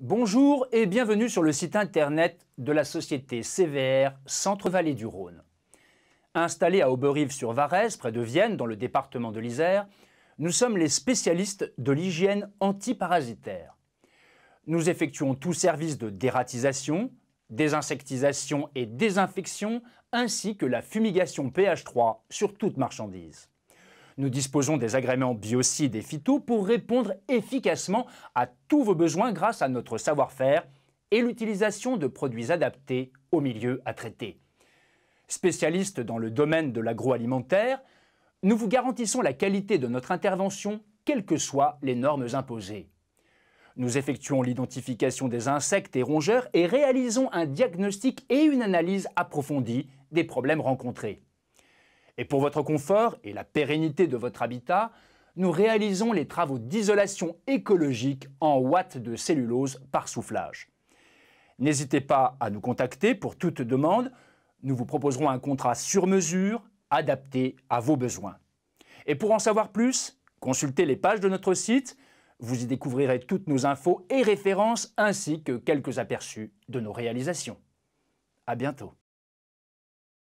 Bonjour et bienvenue sur le site internet de la société CVR Centre-Vallée du Rhône. Installés à auberive sur varès près de Vienne, dans le département de l'Isère, nous sommes les spécialistes de l'hygiène antiparasitaire. Nous effectuons tout service de dératisation, désinsectisation et désinfection, ainsi que la fumigation pH3 sur toute marchandise. Nous disposons des agréments biocides et phyto pour répondre efficacement à tous vos besoins grâce à notre savoir-faire et l'utilisation de produits adaptés au milieu à traiter. Spécialistes dans le domaine de l'agroalimentaire, nous vous garantissons la qualité de notre intervention, quelles que soient les normes imposées. Nous effectuons l'identification des insectes et rongeurs et réalisons un diagnostic et une analyse approfondie des problèmes rencontrés. Et pour votre confort et la pérennité de votre habitat, nous réalisons les travaux d'isolation écologique en watts de cellulose par soufflage. N'hésitez pas à nous contacter pour toute demande. Nous vous proposerons un contrat sur mesure adapté à vos besoins. Et pour en savoir plus, consultez les pages de notre site. Vous y découvrirez toutes nos infos et références ainsi que quelques aperçus de nos réalisations. À bientôt.